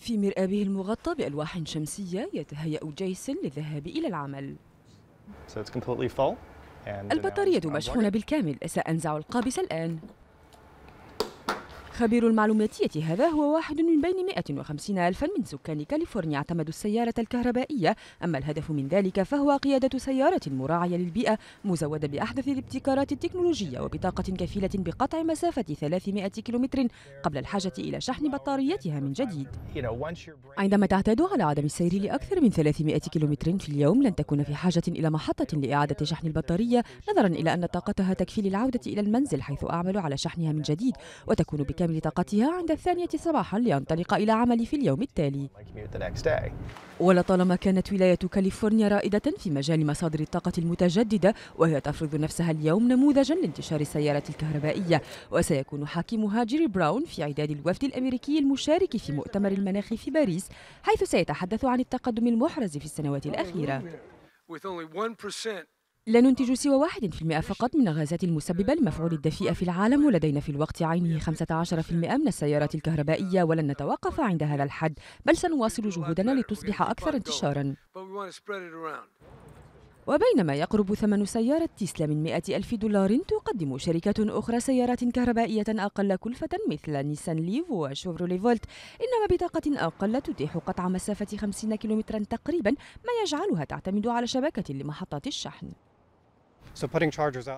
في مرآبه المغطى بألواح شمسية يتهيأ جيسون للذهاب إلى العمل البطارية مشحونة بالكامل سأنزع القابس الآن خبير المعلوماتية هذا هو واحد من بين 150 ألفا من سكان كاليفورنيا اعتمدوا السيارة الكهربائية أما الهدف من ذلك فهو قيادة سيارة مراعية للبيئة مزودة بأحدث الابتكارات التكنولوجية وبطاقة كفيلة بقطع مسافة 300 كيلومتر قبل الحاجة إلى شحن بطاريتها من جديد عندما تعتاد على عدم السير لأكثر من 300 كيلومتر في اليوم لن تكون في حاجة إلى محطة لإعادة شحن البطارية نظرا إلى أن طاقتها تكفي للعودة إلى المنزل حيث أعمل على شحنها من جديد وتكون بكامل تكتمل لطاقتها عند الثانية صباحا لينطلق إلى عمل في اليوم التالي ولطالما كانت ولاية كاليفورنيا رائدة في مجال مصادر الطاقة المتجددة وهي تفرض نفسها اليوم نموذجا لانتشار السيارات الكهربائية وسيكون حاكمها جيري براون في عداد الوفد الأمريكي المشارك في مؤتمر المناخ في باريس حيث سيتحدث عن التقدم المحرز في السنوات الأخيرة لا ننتج سوى 1% فقط من الغازات المسببة لمفعول الدفيئة في العالم ولدينا في الوقت عينه 15% من السيارات الكهربائية ولن نتوقف عند هذا الحد بل سنواصل جهودنا لتصبح أكثر انتشارا وبينما يقرب ثمن سيارة تسلا من 100 ألف دولار تقدم شركة أخرى سيارات كهربائية أقل كلفة مثل نيسان ليف وشفرولي فولت إنما بطاقة أقل تتيح قطع مسافة 50 كيلومترا تقريبا ما يجعلها تعتمد على شبكة لمحطات الشحن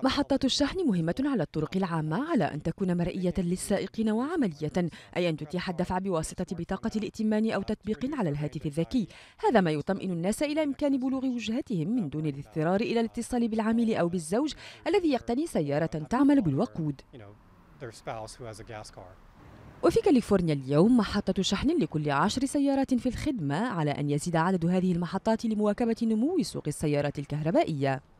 محطات الشحن مهمة على الطرق العامة على أن تكون مرئية للسائقين وعملية أي أن تتيح الدفع بواسطة بطاقة الائتمان أو تطبيق على الهاتف الذكي هذا ما يطمئن الناس إلى إمكان بلوغ وجهتهم من دون الاضطرار إلى الاتصال بالعميل أو بالزوج الذي يقتني سيارة تعمل بالوقود وفي كاليفورنيا اليوم محطة شحن لكل عشر سيارات في الخدمة على أن يزيد عدد هذه المحطات لمواكبة نمو سوق السيارات الكهربائية